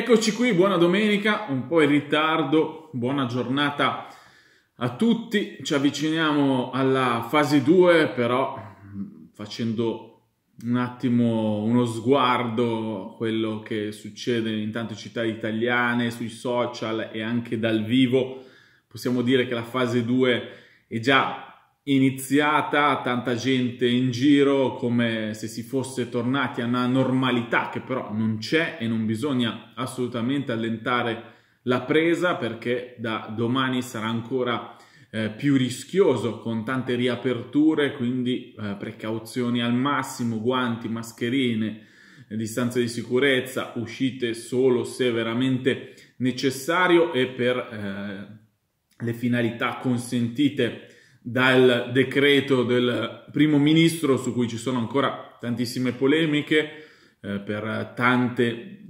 Eccoci qui, buona domenica, un po' in ritardo, buona giornata a tutti. Ci avviciniamo alla fase 2, però facendo un attimo uno sguardo a quello che succede in tante città italiane, sui social e anche dal vivo. Possiamo dire che la fase 2 è già iniziata, tanta gente in giro come se si fosse tornati a una normalità che però non c'è e non bisogna assolutamente allentare la presa perché da domani sarà ancora eh, più rischioso con tante riaperture, quindi eh, precauzioni al massimo, guanti, mascherine, distanze di sicurezza, uscite solo se veramente necessario e per eh, le finalità consentite dal decreto del primo ministro su cui ci sono ancora tantissime polemiche eh, per tante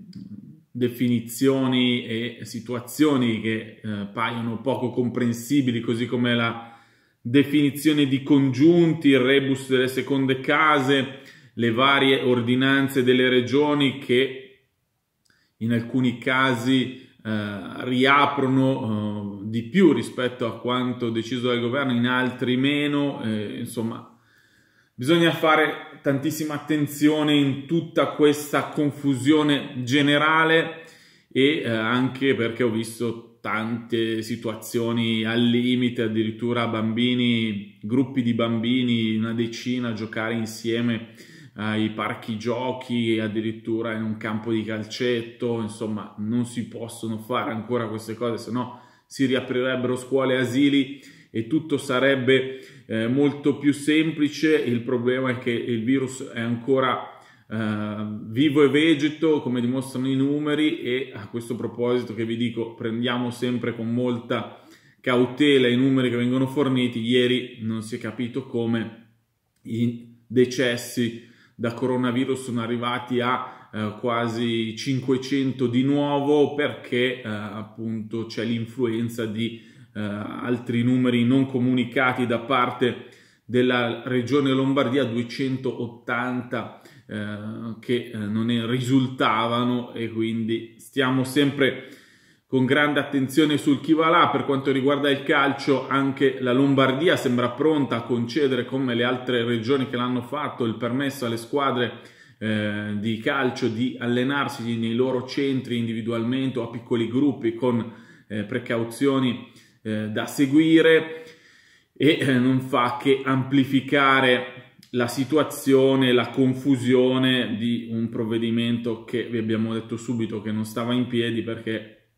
definizioni e situazioni che eh, paiono poco comprensibili, così come la definizione di congiunti, il rebus delle seconde case, le varie ordinanze delle regioni che in alcuni casi eh, riaprono eh, di più rispetto a quanto deciso dal governo, in altri meno, eh, insomma bisogna fare tantissima attenzione in tutta questa confusione generale e eh, anche perché ho visto tante situazioni al limite, addirittura bambini, gruppi di bambini, una decina a giocare insieme ai parchi giochi, addirittura in un campo di calcetto, insomma non si possono fare ancora queste cose, se no si riaprirebbero scuole e asili e tutto sarebbe eh, molto più semplice. Il problema è che il virus è ancora eh, vivo e vegeto, come dimostrano i numeri, e a questo proposito che vi dico, prendiamo sempre con molta cautela i numeri che vengono forniti. Ieri non si è capito come i decessi da coronavirus sono arrivati a eh, quasi 500 di nuovo perché eh, appunto c'è l'influenza di eh, altri numeri non comunicati da parte della regione Lombardia 280 eh, che eh, non è, risultavano e quindi stiamo sempre con grande attenzione sul chi va là per quanto riguarda il calcio anche la Lombardia sembra pronta a concedere come le altre regioni che l'hanno fatto il permesso alle squadre eh, di calcio di allenarsi nei loro centri individualmente o a piccoli gruppi con eh, precauzioni eh, da seguire e eh, non fa che amplificare la situazione, la confusione di un provvedimento che vi abbiamo detto subito che non stava in piedi perché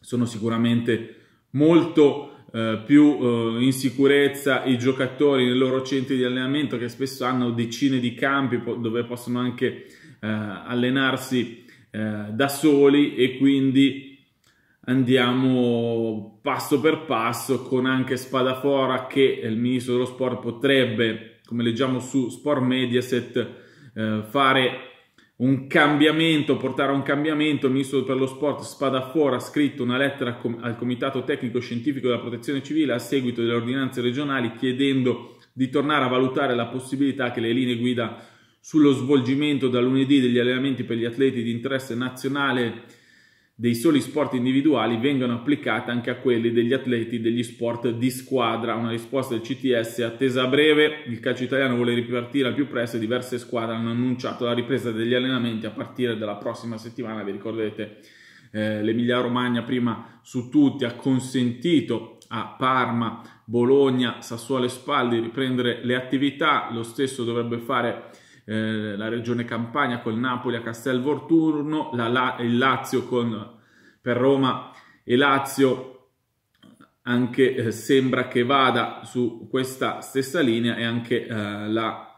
sono sicuramente molto eh, più eh, in sicurezza i giocatori nei loro centri di allenamento che spesso hanno decine di campi po dove possono anche eh, allenarsi eh, da soli e quindi andiamo passo per passo con anche Spadafora che il ministro dello sport potrebbe, come leggiamo su Sport Mediaset, fare un cambiamento, portare a un cambiamento, il ministro per lo sport Spada Fuori ha scritto una lettera al Comitato Tecnico Scientifico della Protezione Civile a seguito delle ordinanze regionali chiedendo di tornare a valutare la possibilità che le linee guida sullo svolgimento da lunedì degli allenamenti per gli atleti di interesse nazionale dei soli sport individuali vengano applicate anche a quelli degli atleti degli sport di squadra. Una risposta del CTS è attesa a breve. Il calcio italiano vuole ripartire al più presto e diverse squadre hanno annunciato la ripresa degli allenamenti a partire dalla prossima settimana. Vi ricordate, eh, l'Emilia Romagna prima su tutti ha consentito a Parma, Bologna, Sassuolo e Spaldi riprendere le attività. Lo stesso dovrebbe fare eh, la Regione Campania con Napoli a Castel Vorturno, la, la, il Lazio con, per Roma e Lazio anche eh, sembra che vada su questa stessa linea e anche eh, la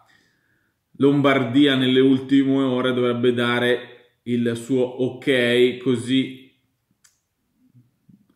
Lombardia nelle ultime ore dovrebbe dare il suo ok così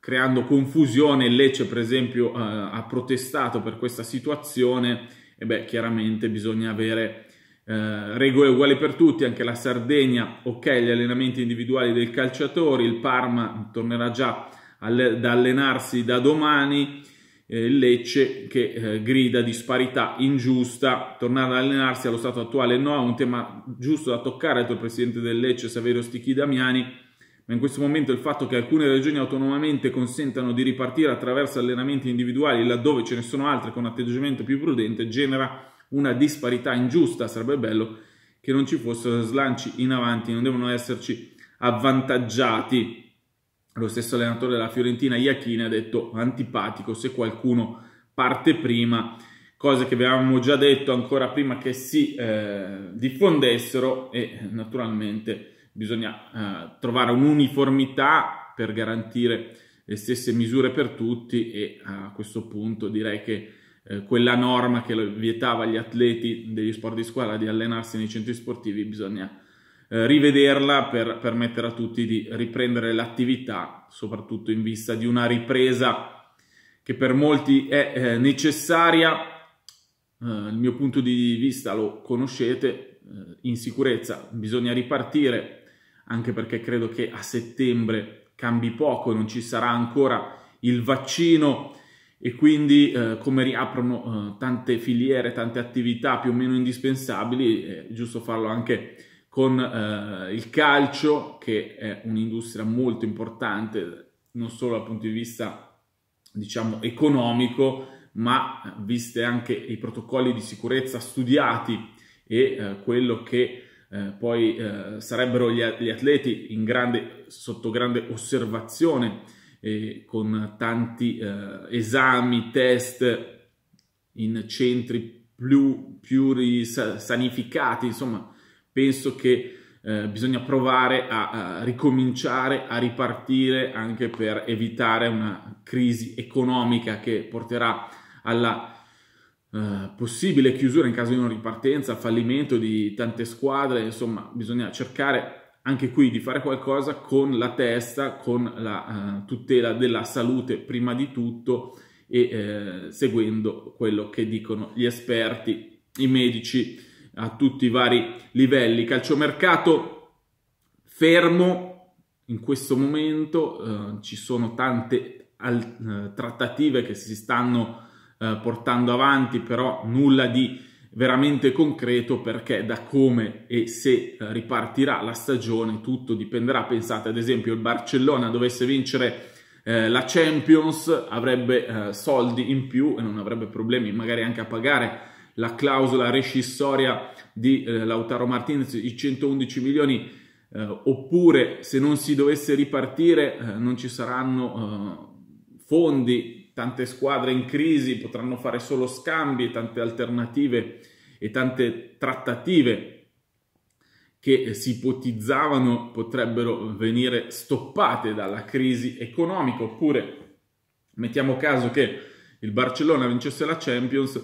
creando confusione, Lecce per esempio eh, ha protestato per questa situazione e beh chiaramente bisogna avere eh, regole uguali per tutti, anche la Sardegna, ok, gli allenamenti individuali dei calciatori, il Parma tornerà già alle, da allenarsi da domani, eh, Lecce che eh, grida disparità ingiusta, tornare ad allenarsi allo stato attuale no, è un tema giusto da toccare, ha detto il presidente del Lecce Saverio Stichi Damiani, ma in questo momento il fatto che alcune regioni autonomamente consentano di ripartire attraverso allenamenti individuali laddove ce ne sono altre con atteggiamento più prudente genera una disparità ingiusta, sarebbe bello che non ci fossero slanci in avanti, non devono esserci avvantaggiati. Lo stesso allenatore della Fiorentina, Iachini, ha detto antipatico se qualcuno parte prima, cose che avevamo già detto ancora prima che si eh, diffondessero e naturalmente bisogna eh, trovare un'uniformità per garantire le stesse misure per tutti e a questo punto direi che eh, quella norma che vietava agli atleti degli sport di squadra di allenarsi nei centri sportivi, bisogna eh, rivederla per permettere a tutti di riprendere l'attività, soprattutto in vista di una ripresa che per molti è eh, necessaria. il mio punto di vista lo conoscete, in sicurezza bisogna ripartire, anche perché credo che a settembre cambi poco, non ci sarà ancora il vaccino e quindi eh, come riaprono eh, tante filiere, tante attività più o meno indispensabili, è giusto farlo anche con eh, il calcio, che è un'industria molto importante, non solo dal punto di vista diciamo, economico, ma eh, viste anche i protocolli di sicurezza studiati e eh, quello che eh, poi sarebbero gli, atleti grande, sotto grande osservazione eh, con tanti eh, esami, test in centri più, più sanificati, insomma penso che eh, bisogna provare a, a, ricominciare, a ripartire anche per evitare una crisi economica che porterà alla eh, possibile chiusura in caso di non ripartenza, fallimento di tante squadre, insomma bisogna cercare anche qui di fare qualcosa con la testa, con la eh, tutela della salute prima di tutto e eh, seguendo quello che dicono gli esperti, i medici a tutti i vari livelli. Calciomercato fermo in questo momento, eh, ci sono tante al, eh, trattative che si stanno eh, portando avanti, però nulla di veramente concreto perché da come e se ripartirà la stagione tutto dipenderà. Pensate ad esempio il Barcellona dovesse vincere eh, la Champions avrebbe eh, soldi in più e non avrebbe problemi magari anche a pagare la clausola rescissoria di eh, Lautaro Martinez i 111 milioni eh, oppure se non si dovesse ripartire eh, non ci saranno eh, fondi tante squadre in crisi potranno fare solo scambi, tante alternative e tante trattative che si ipotizzavano potrebbero venire stoppate dalla crisi economica, oppure mettiamo caso che il Barcellona vincesse la Champions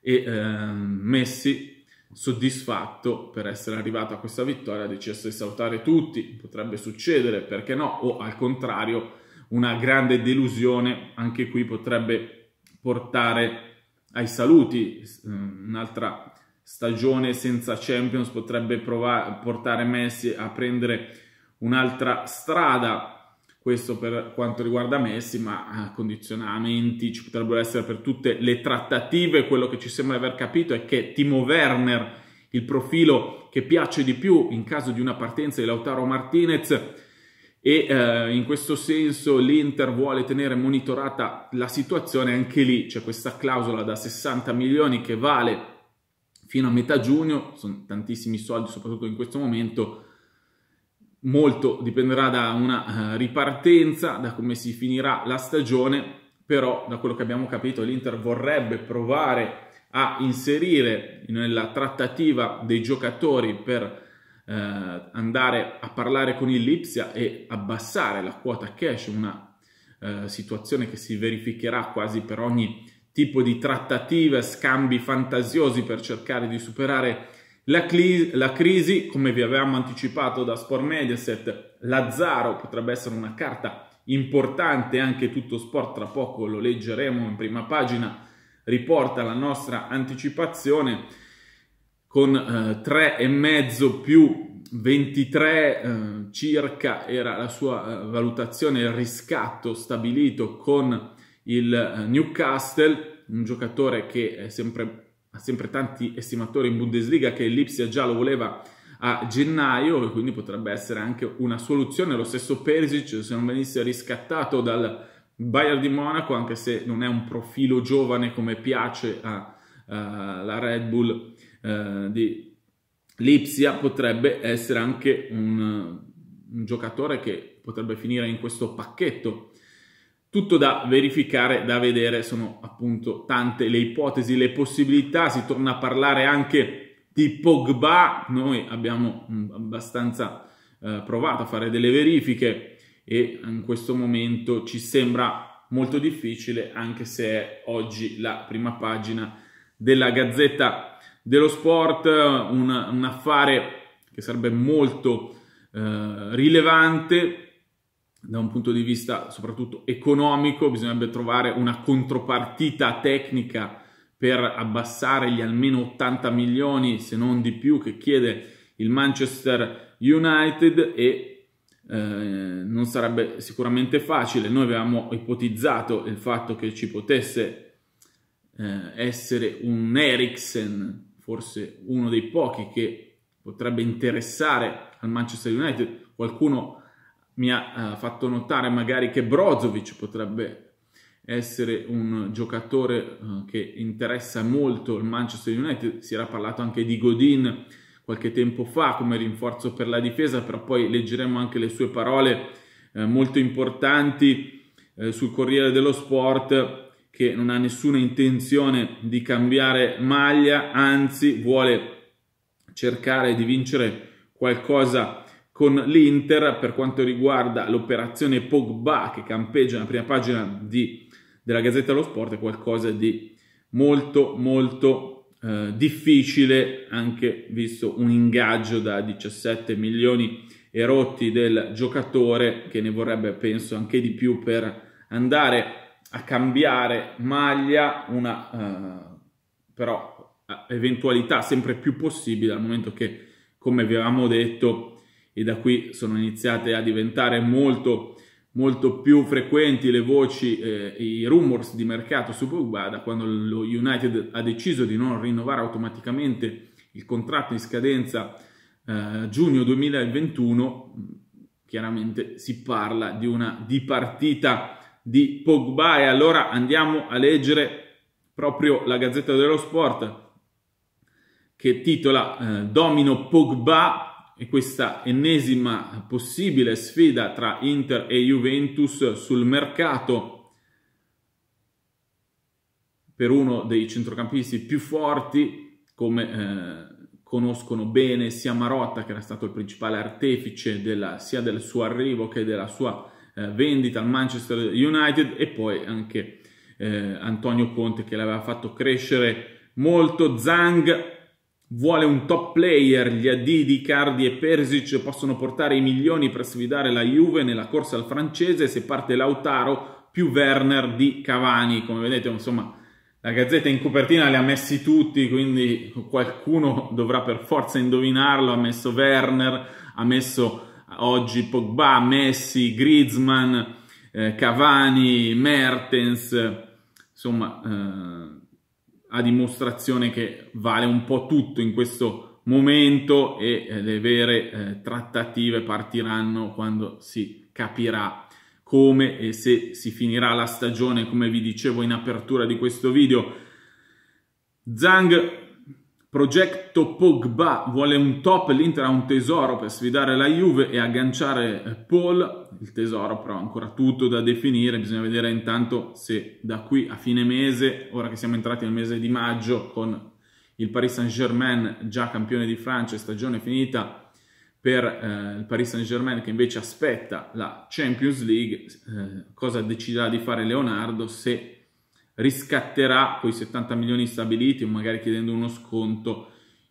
e eh, Messi, soddisfatto per essere arrivato a questa vittoria, dicesse di salutare tutti, potrebbe succedere, perché no? O al contrario, una grande delusione, anche qui potrebbe portare ai saluti, eh, un'altra stagione senza Champions potrebbe provare, portare Messi a prendere un'altra strada, questo per quanto riguarda Messi, ma eh, condizionamenti ci potrebbero essere per tutte le trattative, quello che ci sembra aver capito è che Timo Werner, il profilo che piace di più in caso di una partenza di Lautaro Martinez, e eh, in questo senso l'Inter vuole tenere monitorata la situazione anche lì, c'è questa clausola da 60 milioni che vale fino a metà giugno, sono tantissimi soldi soprattutto in questo momento, molto dipenderà da una eh, ripartenza, da come si finirà la stagione, però da quello che abbiamo capito l'Inter vorrebbe provare a inserire nella trattativa dei giocatori per eh, andare a parlare con il Lipsia e abbassare la quota cash, una eh, situazione che si verificherà quasi per ogni tipo di trattative, scambi fantasiosi per cercare di superare la, cli- la crisi, come vi avevamo anticipato da Sport Mediaset, Lazzaro potrebbe essere una carta importante, anche tutto sport tra poco lo leggeremo in prima pagina, riporta la nostra anticipazione con eh, 3,5 più 23 eh, circa era la sua eh, valutazione, il riscatto stabilito con il eh, Newcastle, un giocatore che eh, sempre, ha sempre tanti estimatori in Bundesliga, che l'Ipsia già lo voleva a gennaio e quindi potrebbe essere anche una soluzione. Lo stesso Perisic, se non venisse riscattato dal Bayern di Monaco, anche se non è un profilo giovane come piace alla eh, Red Bull, eh, di Lipsia potrebbe essere anche un, un giocatore che potrebbe finire in questo pacchetto. Tutto da verificare, da vedere, sono appunto tante le ipotesi, le possibilità, si torna a parlare anche di Pogba, noi abbiamo mm, abbastanza eh, provato a fare delle verifiche e in questo momento ci sembra molto difficile, anche se è oggi la prima pagina della Gazzetta dello sport, un, un affare che sarebbe molto eh, rilevante da un punto di vista soprattutto economico, bisognerebbe trovare una contropartita tecnica per abbassare gli almeno 80 milioni, se non di più, che chiede il Manchester United e eh, non sarebbe sicuramente facile. Noi avevamo ipotizzato il fatto che ci potesse eh, essere un Eriksen forse uno dei pochi che potrebbe interessare al Manchester United. Qualcuno mi ha eh, fatto notare magari che Brozovic potrebbe essere un giocatore eh, che interessa molto il Manchester United. Si era parlato anche di Godin qualche tempo fa come rinforzo per la difesa, però poi leggeremo anche le sue parole eh, molto importanti sul Corriere dello Sport che non ha nessuna intenzione di cambiare maglia, anzi vuole cercare di vincere qualcosa con l'Inter per quanto riguarda l'operazione Pogba che campeggia nella prima pagina di, della Gazzetta dello Sport è qualcosa di molto molto eh, difficile anche visto un ingaggio da 17 milioni e rotti del giocatore che ne vorrebbe penso anche di più per andare a cambiare maglia, una eh, però eh, eventualità sempre più possibile al momento che, come vi avevamo detto, e da qui sono iniziate a diventare molto, molto più frequenti le voci, eh, i rumors di mercato su Pogba, da quando lo United ha deciso di non rinnovare automaticamente il contratto in scadenza eh, giugno 2021, chiaramente si parla di una dipartita di Pogba e allora andiamo a leggere proprio la Gazzetta dello Sport che titola eh, Domino Pogba e questa ennesima possibile sfida tra Inter e Juventus sul mercato per uno dei centrocampisti più forti, come eh, conoscono bene sia Marotta, che era stato il principale artefice della, sia del suo arrivo che della sua eh, vendita al Manchester United e poi anche eh, Antonio Conte che l'aveva fatto crescere molto. Zang vuole un top player, gli di Cardi e Persic possono portare i milioni per sfidare la Juve nella corsa al francese se parte Lautaro più Werner di Cavani, come vedete insomma la gazzetta in copertina li ha messi tutti, quindi qualcuno dovrà per forza indovinarlo, ha messo Werner, ha messo oggi Pogba, Messi, Griezmann, eh, Cavani, Mertens, insomma eh, a dimostrazione che vale un po' tutto in questo momento e eh, le vere eh, trattative partiranno quando si capirà come e se si finirà la stagione, come vi dicevo in apertura di questo video. Zhang Progetto Pogba vuole un top, l'Inter ha un tesoro per sfidare la Juve e agganciare eh, Paul, il tesoro però ancora tutto da definire, bisogna vedere intanto se da qui a fine mese, ora che siamo entrati nel mese di maggio con il Paris Saint-Germain già campione di Francia, stagione finita per eh, il Paris Saint-Germain che invece aspetta la Champions League, eh, cosa deciderà di fare Leonardo se riscatterà quei 70 milioni stabiliti o magari chiedendo uno sconto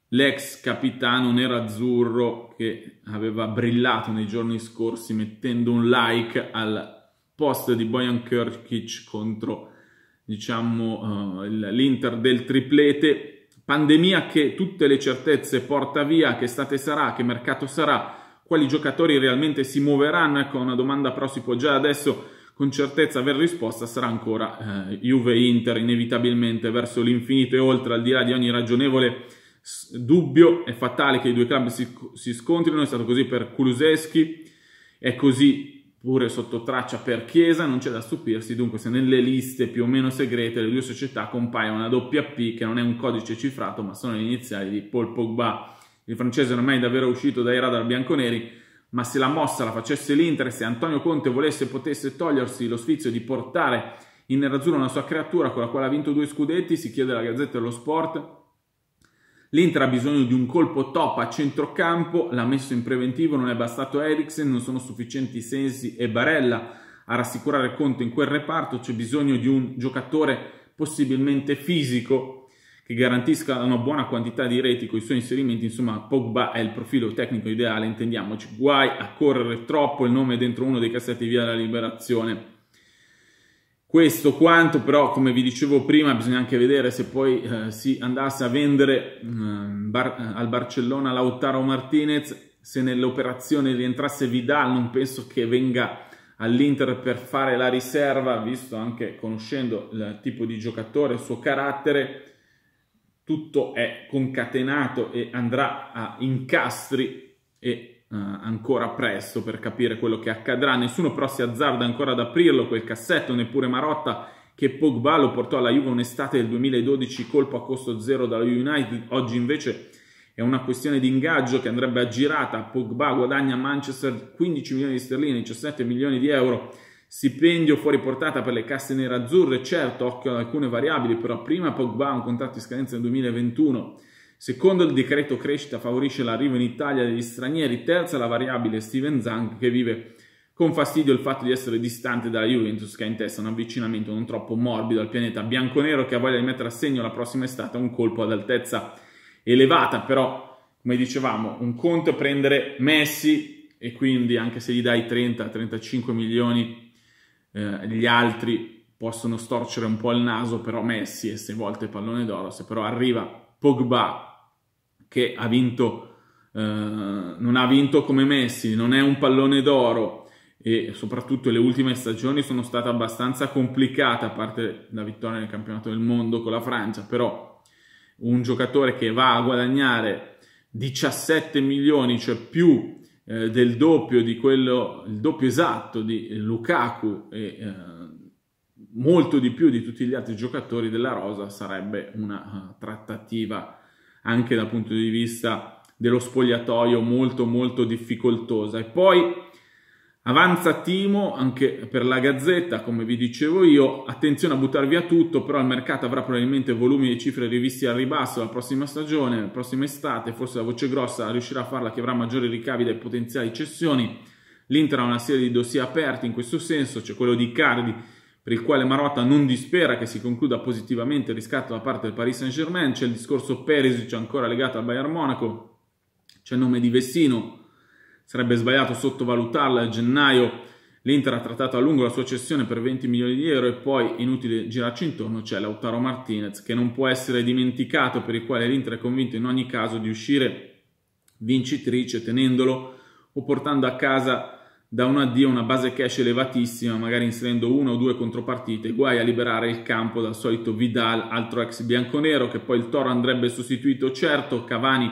l'ex capitano nerazzurro che aveva brillato nei giorni scorsi mettendo un like al post di Bojan Kirkic contro diciamo, uh, l'Inter del triplete pandemia che tutte le certezze porta via che estate sarà che mercato sarà quali giocatori realmente si muoveranno ecco una domanda però si può già adesso con certezza aver risposta sarà ancora eh, Juve-Inter inevitabilmente verso l'infinito e oltre, al di là di ogni ragionevole dubbio è fatale che i due club si, si scontrino, è stato così per Kuluseschi, è così pure sotto traccia per Chiesa, non c'è da stupirsi dunque se nelle liste più o meno segrete le due società compaiono una doppia P che non è un codice cifrato ma sono le iniziali di Paul Pogba, il francese ormai è davvero uscito dai radar bianconeri, ma se la mossa la facesse l'Inter, se Antonio Conte volesse e potesse togliersi lo sfizio di portare in nerazzurro una sua creatura con la quale ha vinto due scudetti, si chiede alla Gazzetta dello Sport, L'Inter ha bisogno di un colpo top a centrocampo, l'ha messo in preventivo, non è bastato Eriksen, non sono sufficienti Sensi e Barella a rassicurare Conte in quel reparto, c'è bisogno di un giocatore possibilmente fisico che garantisca una buona quantità di reti con i suoi inserimenti, insomma Pogba è il profilo tecnico ideale, intendiamoci, guai a correre troppo il nome dentro uno dei cassetti via la liberazione. Questo quanto però, come vi dicevo prima, bisogna anche vedere se poi eh, si andasse a vendere mm, eh, bar, al Barcellona Lautaro Martinez, se nell'operazione rientrasse Vidal, non penso che venga all'Inter per fare la riserva, visto anche conoscendo il tipo di giocatore, il suo carattere, tutto è concatenato e andrà a incastri e uh, ancora presto per capire quello che accadrà. Nessuno però si azzarda ancora ad aprirlo quel cassetto, neppure Marotta che Pogba lo portò alla Juve un'estate del 2012 colpo a costo zero dalla United, oggi invece è una questione di ingaggio che andrebbe aggirata. Pogba guadagna a Manchester 15 milioni di sterline, 17 milioni di euro Stipendio fuori portata per le casse nerazzurre, certo, occhio ad alcune variabili, però prima Pogba ha un contratto di scadenza nel 2021. Secondo il decreto crescita favorisce l'arrivo in Italia degli stranieri. Terza la variabile Steven Zang che vive con fastidio il fatto di essere distante dalla Juventus che ha in testa un avvicinamento non troppo morbido al pianeta bianconero che ha voglia di mettere a segno la prossima estate un colpo ad altezza elevata. Però, come dicevamo, un conto è prendere Messi e quindi anche se gli dai 30-35 milioni eh, gli altri possono storcere un po' il naso, però Messi è sei volte pallone d'oro, se però arriva Pogba che ha vinto, eh, non ha vinto come Messi, non è un pallone d'oro e soprattutto le ultime stagioni sono state abbastanza complicate, a parte la vittoria nel campionato del mondo con la Francia, però un giocatore che va a guadagnare 17 milioni, cioè più eh, del doppio, di quello, il doppio esatto di Lukaku e eh, molto di più di tutti gli altri giocatori della rosa sarebbe una uh, trattativa anche dal punto di vista dello spogliatoio molto molto difficoltosa e poi Avanza Timo anche per la Gazzetta, come vi dicevo io, attenzione a buttar via tutto, però il mercato avrà probabilmente volumi e cifre rivisti al ribasso la prossima stagione, la prossima estate, forse la voce grossa riuscirà a farla che avrà maggiori ricavi dai potenziali cessioni. L'Inter ha una serie di dossier aperti in questo senso, c'è quello di Cardi, per il quale Marotta non dispera che si concluda positivamente il riscatto da parte del Paris Saint-Germain, c'è il discorso Perisic ancora legato al Bayern Monaco, c'è il nome di Vessino, Sarebbe sbagliato sottovalutarla a gennaio. L'Inter ha trattato a lungo la sua cessione per 20 milioni di euro e poi, inutile girarci intorno, c'è Lautaro Martinez che non può essere dimenticato, per il quale l'Inter è convinto in ogni caso di uscire vincitrice tenendolo o portando a casa da un addio una base cash elevatissima, magari inserendo una o due contropartite, guai a liberare il campo dal solito Vidal, altro ex bianconero, che poi il Toro andrebbe sostituito certo, Cavani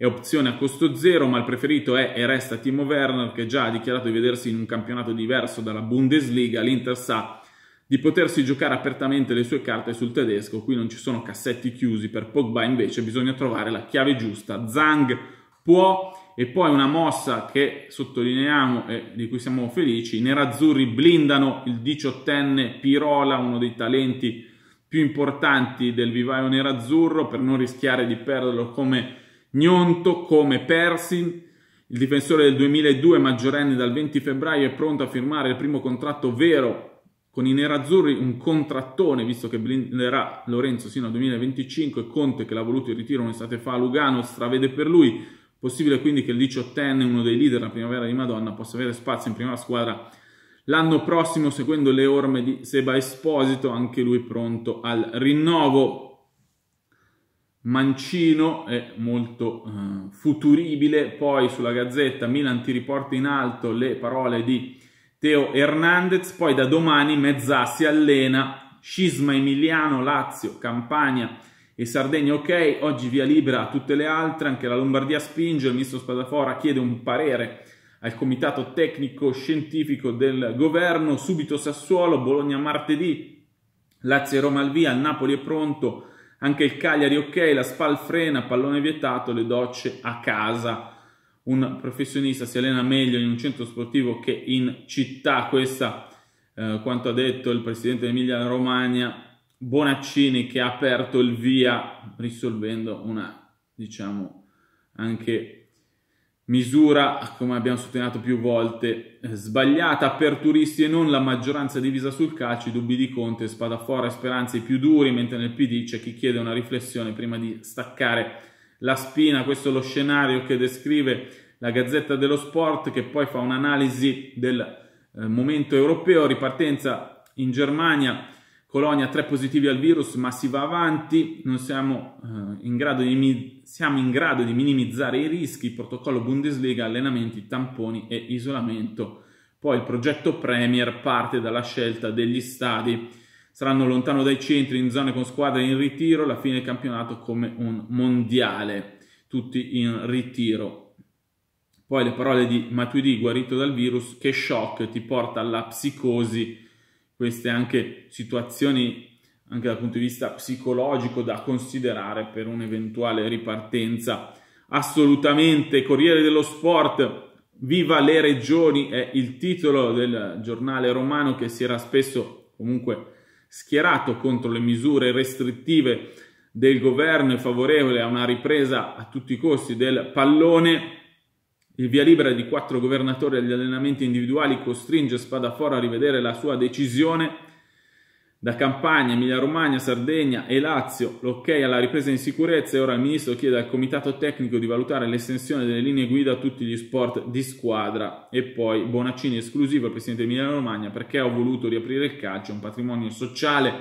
è opzione a costo zero, ma il preferito è e resta Timo Werner, che già ha dichiarato di vedersi in un campionato diverso dalla Bundesliga. L'Inter sa di potersi giocare apertamente le sue carte sul tedesco. Qui non ci sono cassetti chiusi. Per Pogba invece bisogna trovare la chiave giusta. Zhang può e poi una mossa che sottolineiamo e di cui siamo felici, i nerazzurri blindano il diciottenne Pirola, uno dei talenti più importanti del vivaio nerazzurro, per non rischiare di perderlo come Gnonto come Persin, il difensore del 2002 maggiorenne dal 20 febbraio è pronto a firmare il primo contratto vero con i nerazzurri, un contrattone visto che blinderà Lorenzo sino al 2025, Conte che l'ha voluto in ritiro un'estate fa a Lugano stravede per lui, possibile quindi che il diciottenne, uno dei leader della primavera di Madonna, possa avere spazio in prima squadra l'anno prossimo seguendo le orme di Seba Esposito, anche lui pronto al rinnovo mancino è molto eh, futuribile. Poi sulla Gazzetta Milan ti riporta in alto le parole di Teo Hernandez, poi da domani Mezzà si allena, scisma Emiliano, Lazio, Campania e Sardegna ok, oggi via libera a tutte le altre, anche la Lombardia spinge, il ministro Spadafora chiede un parere al comitato tecnico scientifico del governo, subito Sassuolo, Bologna martedì, Lazio e Roma al via, il Napoli è pronto, anche il Cagliari ok, la SPAL frena, pallone vietato, le docce a casa. Un professionista si allena meglio in un centro sportivo che in città, questa eh, quanto ha detto il presidente Emilia Romagna, Bonaccini che ha aperto il via risolvendo una, diciamo, anche misura, come abbiamo sottolineato più volte, eh, sbagliata, per turisti e non la maggioranza divisa sul calcio, i dubbi di Conte, Spadafora e Speranze i più duri, mentre nel PD c'è chi chiede una riflessione prima di staccare la spina, questo è lo scenario che descrive la Gazzetta dello Sport che poi fa un'analisi del eh, momento europeo, ripartenza in Germania, Colonia 3 positivi al virus, ma si va avanti, non siamo, eh, in grado di, siamo in grado di minimizzare i rischi, protocollo Bundesliga, allenamenti, tamponi e isolamento. Poi il progetto Premier parte dalla scelta degli stadi, saranno lontano dai centri, in zone con squadre in ritiro, la fine del campionato come un mondiale, tutti in ritiro. Poi le parole di Matuidi, guarito dal virus, che shock ti porta alla psicosi queste anche situazioni anche dal punto di vista psicologico da considerare per un'eventuale ripartenza. Assolutamente, Corriere dello Sport, viva le regioni è il titolo del giornale romano che si era spesso comunque schierato contro le misure restrittive del governo e favorevole a una ripresa a tutti i costi del pallone il via libera di quattro governatori agli allenamenti individuali costringe Spadafora a rivedere la sua decisione. Da Campania, Emilia-Romagna, Sardegna e Lazio, l'ok alla ripresa in sicurezza e ora il ministro chiede al comitato tecnico di valutare l'estensione delle linee guida a tutti gli sport di squadra. E poi Bonaccini esclusivo al presidente Emilia-Romagna perché ho voluto riaprire il calcio, un patrimonio sociale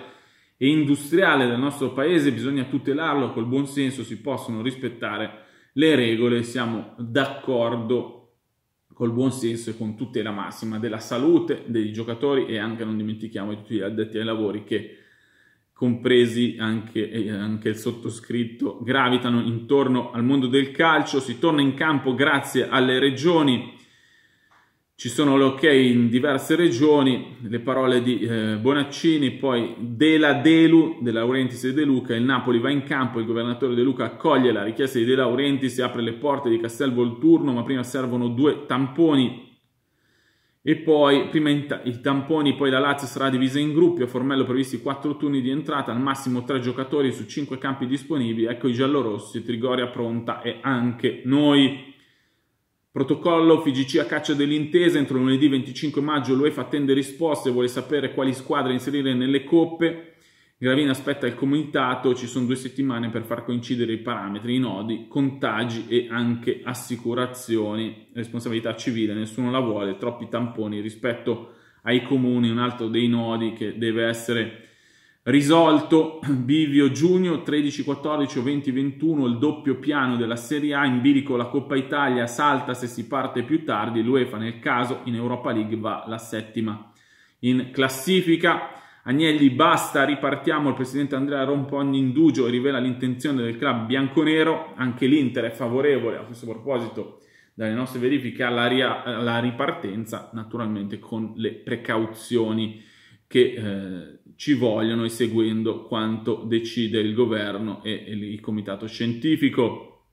e industriale del nostro paese, bisogna tutelarlo, col buon senso si possono rispettare le regole, siamo d'accordo col buon senso e con tutela massima della salute dei giocatori e anche non dimentichiamo di tutti gli addetti ai lavori che compresi anche, eh, anche, il sottoscritto, gravitano intorno al mondo del calcio, si torna in campo grazie alle regioni ci sono le ok in diverse regioni, le parole di eh, Bonaccini, poi Dela Delu, De Laurentiis e De Luca, il Napoli va in campo, il governatore De Luca accoglie la richiesta di De Laurentiis apre le porte di Castel Volturno, ma prima servono due tamponi e poi prima ta i tamponi, poi la Lazio sarà divisa in gruppi, a Formello previsti quattro turni di entrata, al massimo tre giocatori su cinque campi disponibili, ecco i giallorossi, Trigoria pronta e anche noi. Protocollo FIGC a caccia dell'intesa, entro lunedì 25 maggio l'UEFA attende risposte, vuole sapere quali squadre inserire nelle coppe. Gravina aspetta il comitato, ci sono due settimane per far coincidere i parametri, i nodi, contagi e anche assicurazioni, responsabilità civile, nessuno la vuole, troppi tamponi rispetto ai comuni, un altro dei nodi che deve essere Risolto Bivio Giugno 13-14 o 20-21 il doppio piano della Serie A, in bilico la Coppa Italia salta se si parte più tardi, l'UEFA nel caso in Europa League va la settima in classifica. Agnelli basta, ripartiamo, il presidente Andrea rompe ogni indugio e rivela l'intenzione del club bianconero, anche l'Inter è favorevole a questo proposito dalle nostre verifiche alla, alla ripartenza, naturalmente con le precauzioni che... Eh, ci vogliono e seguendo quanto decide il governo e, il comitato scientifico.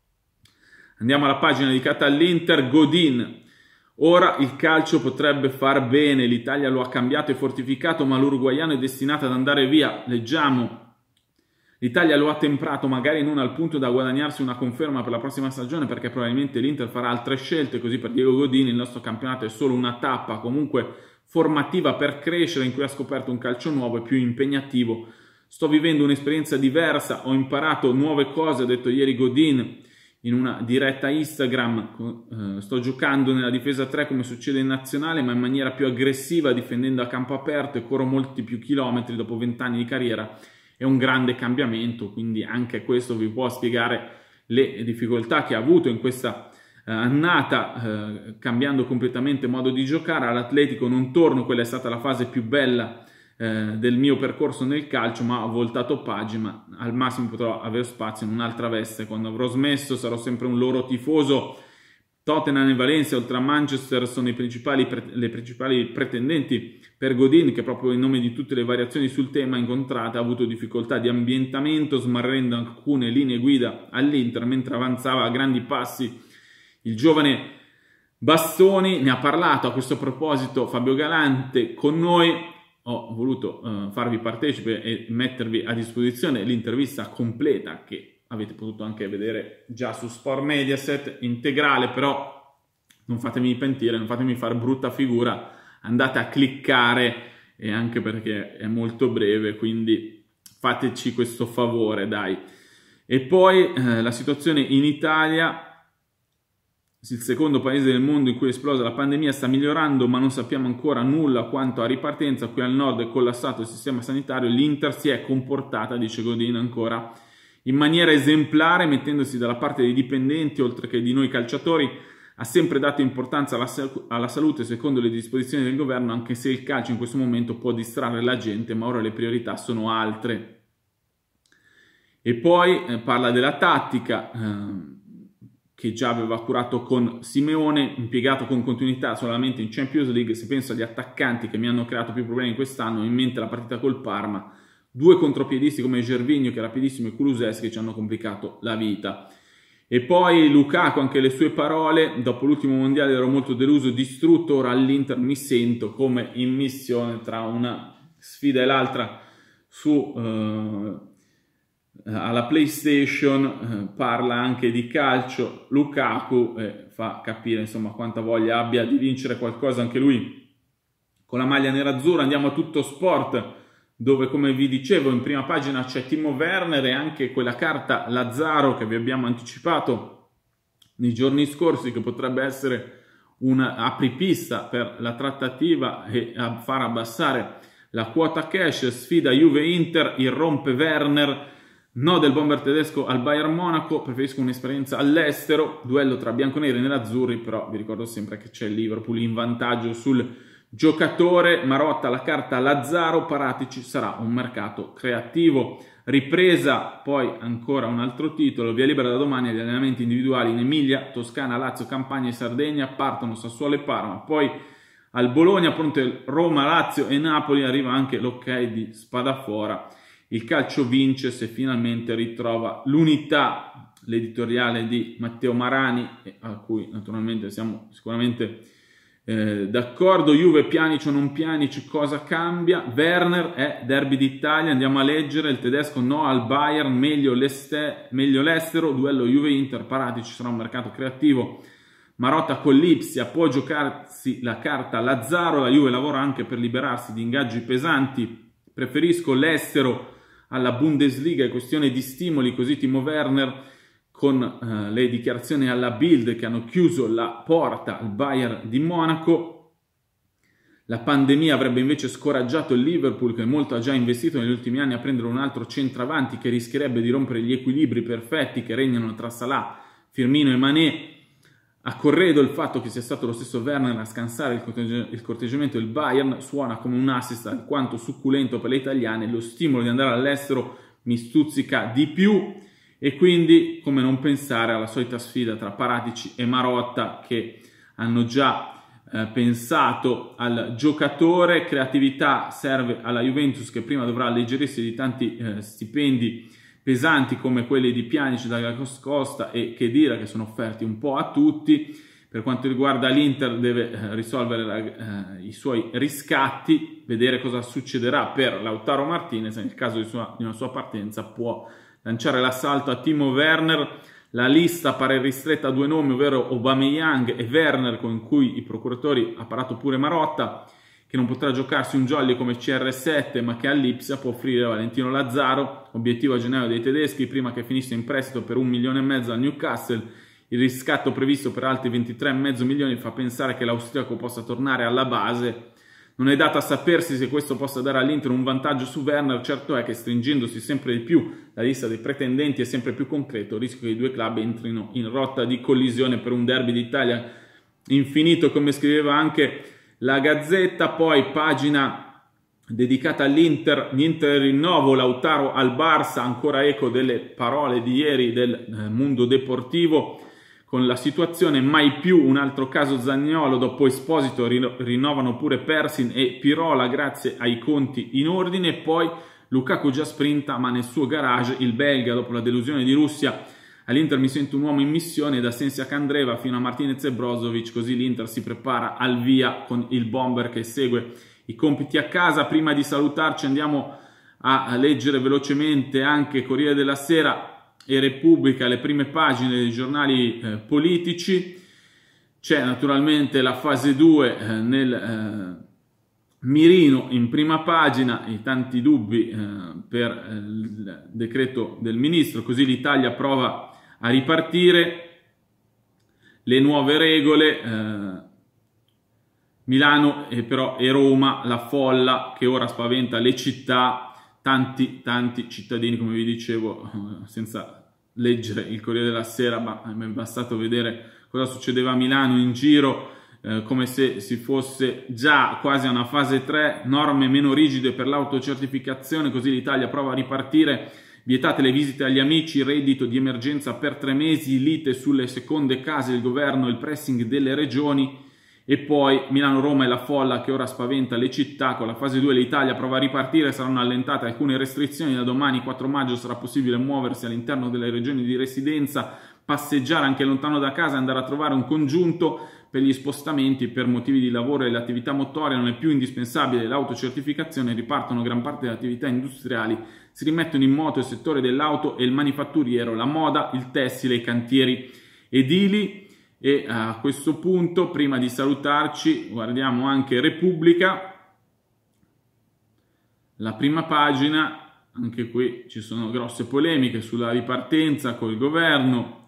Andiamo alla pagina dedicata all'Inter, Godin. Ora il calcio potrebbe far bene, l'Italia lo ha cambiato e fortificato, ma l'uruguaiano è destinato ad andare via. Leggiamo L'Italia lo ha temprato, magari non al punto da guadagnarsi una conferma per la prossima stagione, perché probabilmente l'Inter farà altre scelte, così per Diego Godin il nostro campionato è solo una tappa, comunque formativa per crescere in cui ha scoperto un calcio nuovo e più impegnativo. Sto vivendo un'esperienza diversa, ho imparato nuove cose, ho detto ieri Godin in una diretta Instagram, eh, sto giocando nella difesa 3 come succede in nazionale, ma in maniera più aggressiva, difendendo a campo aperto e corro molti più chilometri dopo vent'anni di carriera. È un grande cambiamento, quindi anche questo vi può spiegare le difficoltà che ha avuto in questa eh, annata, eh, cambiando completamente modo di giocare, all'Atletico non torno, quella è stata la fase più bella eh, del mio percorso nel calcio, ma ho voltato pagina, al massimo potrò avere spazio in un'altra veste, quando avrò smesso sarò sempre un loro tifoso, Tottenham e Valencia, oltre a Manchester, sono principali, le principali pretendenti per Godin, che proprio in nome di tutte le variazioni sul tema incontrate ha avuto difficoltà di ambientamento, smarrendo alcune linee guida all'Inter, mentre avanzava a grandi passi il giovane Bastoni ne ha parlato a questo proposito Fabio Galante con noi. Ho voluto eh, farvi partecipe e mettervi a disposizione l'intervista completa che avete potuto anche vedere già su Sport Mediaset integrale, però non fatemi pentire, non fatemi fare brutta figura, andate a cliccare e anche perché è molto breve, quindi fateci questo favore, dai. E poi eh, la situazione in Italia il secondo paese del mondo in cui è esplosa la pandemia sta migliorando, ma non sappiamo ancora nulla quanto a ripartenza. Qui al nord è collassato il sistema sanitario, l'Inter si è comportata, dice Godin ancora, in maniera esemplare, mettendosi dalla parte dei dipendenti, oltre che di noi calciatori. Ha sempre dato importanza alla, alla salute secondo le disposizioni del governo, anche se il calcio in questo momento può distrarre la gente, ma ora le priorità sono altre. E poi eh, parla della tattica. Ehm, che già aveva curato con Simeone, impiegato con continuità solamente in Champions League, se penso agli attaccanti che mi hanno creato più problemi quest'anno, in mente la partita col Parma, due contropiedisti come Gervigno che è rapidissimo e Kuluseschi che ci hanno complicato la vita. E poi Lukaku, anche le sue parole, dopo l'ultimo mondiale ero molto deluso, distrutto, ora all'Inter mi sento come in missione tra una sfida e l'altra su... Eh, eh, alla PlayStation, eh, parla anche di calcio, Lukaku e eh, fa capire insomma quanta voglia abbia di vincere qualcosa anche lui con la maglia nerazzurra. Andiamo a tutto sport dove come vi dicevo in prima pagina c'è Timo Werner e anche quella carta Lazzaro che vi abbiamo anticipato nei giorni scorsi che potrebbe essere un apripista per la trattativa e a far abbassare la quota cash sfida Juve-Inter, irrompe Werner No del bomber tedesco al Bayern Monaco, preferisco un'esperienza all'estero, duello tra bianconeri e nerazzurri, però vi ricordo sempre che c'è il Liverpool in vantaggio sul giocatore, Marotta la carta Lazzaro, Paratici sarà un mercato creativo. Ripresa, poi ancora un altro titolo, via libera da domani agli allenamenti individuali in Emilia, Toscana, Lazio, Campania e Sardegna, partono Sassuolo e Parma, poi al Bologna, pronte Roma, Lazio e Napoli, arriva anche l'ok di Spadafora il calcio vince se finalmente ritrova l'unità, l'editoriale di Matteo Marani, a cui naturalmente siamo sicuramente eh, d'accordo. Juve Pianic o non Pianic, cosa cambia? Werner è derby d'Italia, andiamo a leggere, il tedesco no al Bayern, meglio, meglio l'estero, duello Juve-Inter, Parati, ci sarà un mercato creativo. Marotta con l'Ipsia può giocarsi la carta Lazzaro, la Juve lavora anche per liberarsi di ingaggi pesanti, preferisco l'estero alla Bundesliga, è questione di stimoli, così Timo Werner con eh, le dichiarazioni alla Bild che hanno chiuso la porta al Bayern di Monaco. La pandemia avrebbe invece scoraggiato il Liverpool che molto ha già investito negli ultimi anni a prendere un altro centravanti che rischierebbe di rompere gli equilibri perfetti che regnano tra Salah, Firmino e Manet. A corredo il fatto che sia stato lo stesso Werner a scansare il, corteggi- il corteggiamento del Bayern suona come un assist alquanto succulento per le italiane, lo stimolo di andare all'estero mi stuzzica di più e quindi come non pensare alla solita sfida tra Paratici e Marotta che hanno già eh, pensato al giocatore, creatività serve alla Juventus che prima dovrà alleggerirsi di tanti eh, stipendi pesanti come quelli di Pjanic dalla Costa e che dire che sono offerti un po' a tutti. Per quanto riguarda l'Inter deve eh, risolvere la, eh, i suoi riscatti, vedere cosa succederà per Lautaro Martinez, nel caso di, sua, di una sua partenza può lanciare l'assalto a Timo Werner, la lista pare ristretta a due nomi, ovvero Aubameyang e Werner, con cui i procuratori ha parato pure Marotta che non potrà giocarsi un jolly come CR7 ma che all'Ipsa può offrire Valentino Lazzaro, obiettivo a gennaio dei tedeschi prima che finisse in prestito per un milione e mezzo al Newcastle, il riscatto previsto per altri 23,5 milioni fa pensare che l'austriaco possa tornare alla base, non è dato a sapersi se questo possa dare all'Inter un vantaggio su Werner, certo è che stringendosi sempre di più la lista dei pretendenti è sempre più concreto, il rischio che i due club entrino in rotta di collisione per un derby d'Italia infinito come scriveva anche la Gazzetta, poi pagina dedicata all'Inter, niente rinnovo, Lautaro al Barça, ancora eco delle parole di ieri del eh, mondo deportivo con la situazione mai più un altro caso Zagnolo dopo Esposito rinnovano pure Persin e Pirola grazie ai conti in ordine poi Lukaku già sprinta ma nel suo garage il belga dopo la delusione di Russia All'Inter mi sento un uomo in missione da Sensia Candreva fino a Martinez e Brozovic, così l'Inter si prepara al via con il bomber che segue i compiti a casa. Prima di salutarci andiamo a leggere velocemente anche Corriere della Sera e Repubblica, le prime pagine dei giornali eh, politici. C'è naturalmente la fase 2 eh, nel... Eh, Mirino in prima pagina, i tanti dubbi eh, per eh, il decreto del ministro, così l'Italia prova a ripartire, le nuove regole, eh, Milano e, però, e Roma, la folla che ora spaventa le città, tanti, tanti cittadini, come vi dicevo, eh, senza leggere il Corriere della Sera, ma mi è bastato vedere cosa succedeva a Milano in giro, eh, come se si fosse già quasi a una fase 3, norme meno rigide per l'autocertificazione, così l'Italia prova a ripartire Vietate le visite agli amici, reddito di emergenza per tre mesi, lite sulle seconde case, del governo, il pressing delle regioni e poi Milano-Roma e la folla che ora spaventa le città. Con la fase 2 l'Italia prova a ripartire, saranno allentate alcune restrizioni. Da domani 4 maggio sarà possibile muoversi all'interno delle regioni di residenza, passeggiare anche lontano da casa, andare a trovare un congiunto per gli spostamenti per motivi di lavoro e l'attività motoria non è più indispensabile l'autocertificazione, ripartono gran parte delle attività industriali si rimettono in moto il settore dell'auto e il manifatturiero, la moda, il tessile, i cantieri edili. E a questo punto, prima di salutarci, guardiamo anche Repubblica, la prima pagina, anche qui ci sono grosse polemiche sulla ripartenza col governo.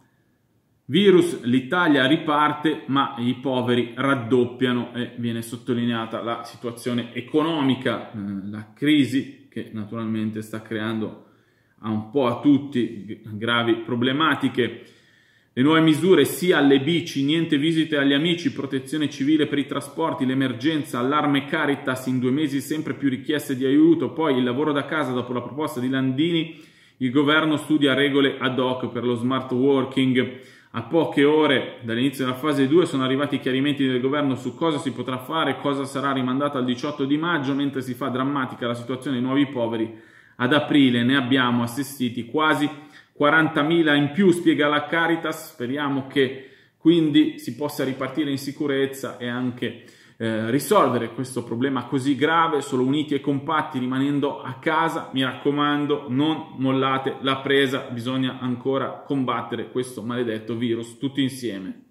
Virus, l'Italia riparte, ma i poveri raddoppiano e viene sottolineata la situazione economica, eh, la crisi che naturalmente sta creando a un po' a tutti gravi problematiche. Le nuove misure sia alle bici, niente visite agli amici, protezione civile per i trasporti, l'emergenza, allarme Caritas in due mesi sempre più richieste di aiuto, poi il lavoro da casa dopo la proposta di Landini, il governo studia regole ad hoc per lo smart working. A poche ore dall'inizio della fase 2 sono arrivati chiarimenti del governo su cosa si potrà fare, cosa sarà rimandata al 18 di maggio, mentre si fa drammatica la situazione dei nuovi poveri. Ad aprile ne abbiamo assistiti quasi 40.000 in più, spiega la Caritas. Speriamo che quindi si possa ripartire in sicurezza e anche eh, risolvere questo problema così grave, solo uniti e compatti rimanendo a casa, mi raccomando, non mollate la presa, bisogna ancora combattere questo maledetto virus tutti insieme.